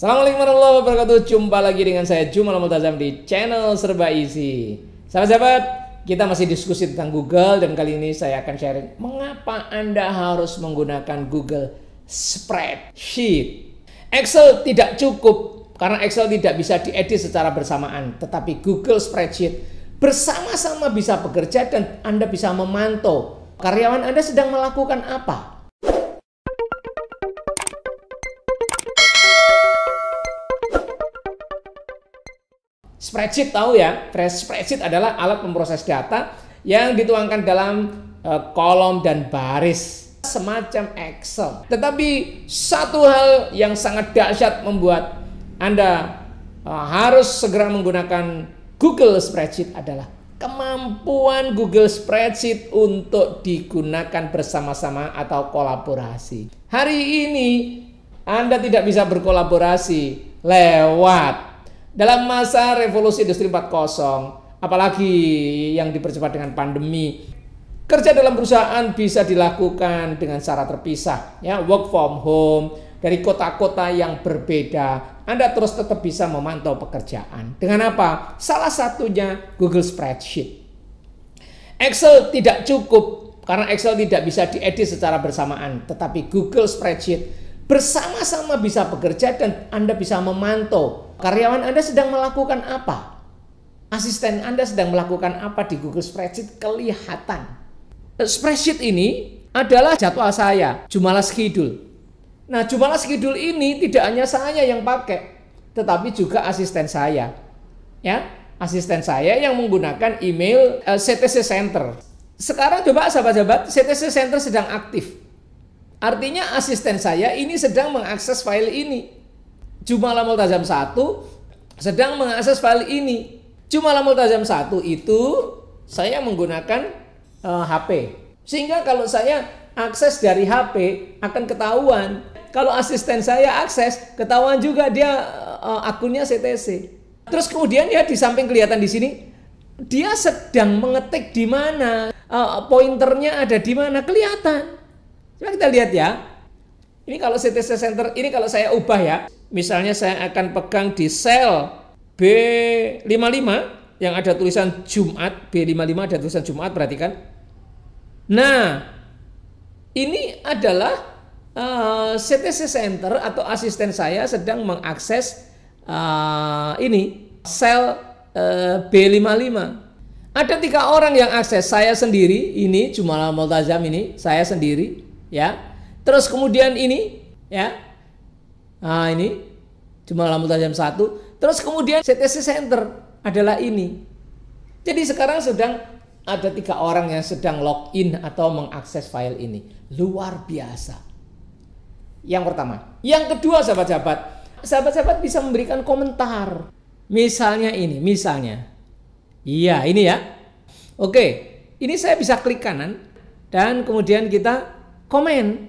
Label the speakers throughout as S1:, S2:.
S1: Assalamualaikum warahmatullahi wabarakatuh. Jumpa lagi dengan saya Jumal Multazam di channel Serba Isi. Sahabat-sahabat, kita masih diskusi tentang Google dan kali ini saya akan sharing mengapa Anda harus menggunakan Google Spreadsheet. Excel tidak cukup karena Excel tidak bisa diedit secara bersamaan, tetapi Google Spreadsheet bersama-sama bisa bekerja dan Anda bisa memantau karyawan Anda sedang melakukan apa. Spreadsheet tahu ya, spreadsheet adalah alat memproses data yang dituangkan dalam eh, kolom dan baris semacam Excel. Tetapi satu hal yang sangat dahsyat membuat Anda eh, harus segera menggunakan Google Spreadsheet adalah kemampuan Google Spreadsheet untuk digunakan bersama-sama atau kolaborasi. Hari ini Anda tidak bisa berkolaborasi lewat dalam masa revolusi industri 4.0, apalagi yang dipercepat dengan pandemi, kerja dalam perusahaan bisa dilakukan dengan cara terpisah, ya, work from home dari kota-kota yang berbeda. Anda terus tetap bisa memantau pekerjaan. Dengan apa? Salah satunya Google Spreadsheet. Excel tidak cukup karena Excel tidak bisa diedit secara bersamaan, tetapi Google Spreadsheet bersama-sama bisa bekerja dan Anda bisa memantau Karyawan Anda sedang melakukan apa? Asisten Anda sedang melakukan apa di Google Spreadsheet kelihatan. Spreadsheet ini adalah jadwal saya, Jumlah Schedule. Nah, Jumlah Schedule ini tidak hanya saya yang pakai, tetapi juga asisten saya. Ya, asisten saya yang menggunakan email uh, eh, CTC Center. Sekarang coba sahabat-sahabat, CTC Center sedang aktif. Artinya asisten saya ini sedang mengakses file ini. Cuma Jumalah multazam satu, sedang mengakses file ini. Cuma Jumalah multazam satu itu saya menggunakan uh, eh, HP. Sehingga kalau saya akses dari HP akan ketahuan. Kalau asisten saya akses, ketahuan juga dia uh, akunnya CTC. Terus kemudian ya di samping kelihatan di sini dia sedang mengetik di mana, uh, pointernya ada di mana kelihatan. Coba kita lihat ya. Ini kalau CTC Center, ini kalau saya ubah ya misalnya saya akan pegang di sel B55 yang ada tulisan Jumat, B55 ada tulisan Jumat perhatikan. Nah, ini adalah uh, eh, CTC Center atau asisten saya sedang mengakses uh, ini sel eh, B55. Ada tiga orang yang akses, saya sendiri, ini Jumala Multazam ini, saya sendiri, ya. Terus kemudian ini, ya, Nah ini cuma lampu tajam satu. Terus kemudian CTC Center adalah ini. Jadi sekarang sedang ada tiga orang yang sedang login atau mengakses file ini. Luar biasa. Yang pertama. Yang kedua sahabat-sahabat. Sahabat-sahabat bisa memberikan komentar. Misalnya ini, misalnya. Iya ini ya. Oke, ini saya bisa klik kanan dan kemudian kita komen.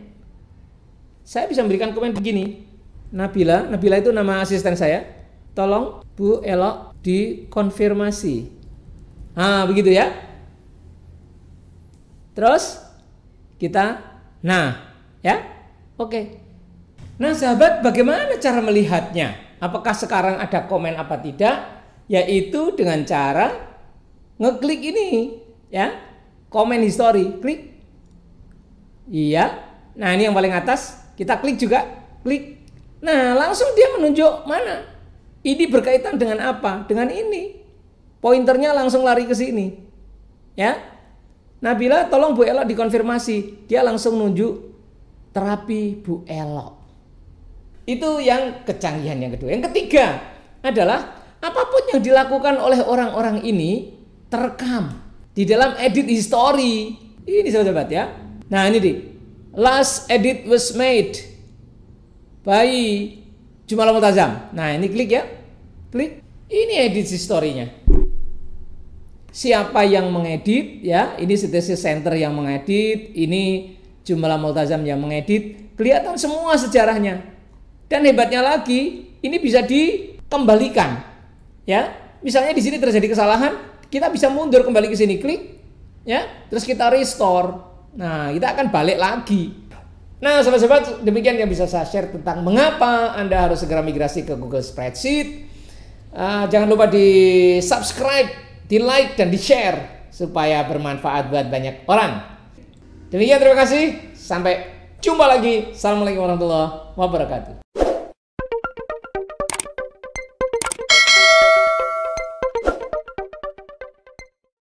S1: Saya bisa memberikan komen begini. Nabila, Nabila itu nama asisten saya. Tolong Bu Elok dikonfirmasi. Nah, begitu ya. Terus kita nah, ya. Oke. Nah, sahabat, bagaimana cara melihatnya? Apakah sekarang ada komen apa tidak? Yaitu dengan cara ngeklik ini, ya. Komen history, klik. Iya. Nah, ini yang paling atas, kita klik juga, klik Nah, langsung dia menunjuk mana? Ini berkaitan dengan apa? Dengan ini. Pointernya langsung lari ke sini. Ya. Nabila tolong Bu Elok dikonfirmasi. Dia langsung nunjuk terapi Bu Elok. Itu yang kecanggihan yang kedua. Yang ketiga adalah apapun yang dilakukan oleh orang-orang ini terekam di dalam edit history. Ini sahabat-sahabat ya. Nah, ini di last edit was made by Jumal tajam Nah, ini klik ya. Klik. Ini edit historinya. Siapa yang mengedit ya? Ini Statistik Center yang mengedit, ini Jumlah Multazam yang mengedit. Kelihatan semua sejarahnya. Dan hebatnya lagi, ini bisa dikembalikan. Ya. Misalnya di sini terjadi kesalahan, kita bisa mundur kembali ke sini, klik ya. Terus kita restore. Nah, kita akan balik lagi Nah, sobat-sobat, demikian yang bisa saya share tentang mengapa Anda harus segera migrasi ke Google Spreadsheet. Uh, jangan lupa di subscribe, di like, dan di share supaya bermanfaat buat banyak orang. Demikian terima kasih. Sampai jumpa lagi. Assalamualaikum warahmatullahi wabarakatuh.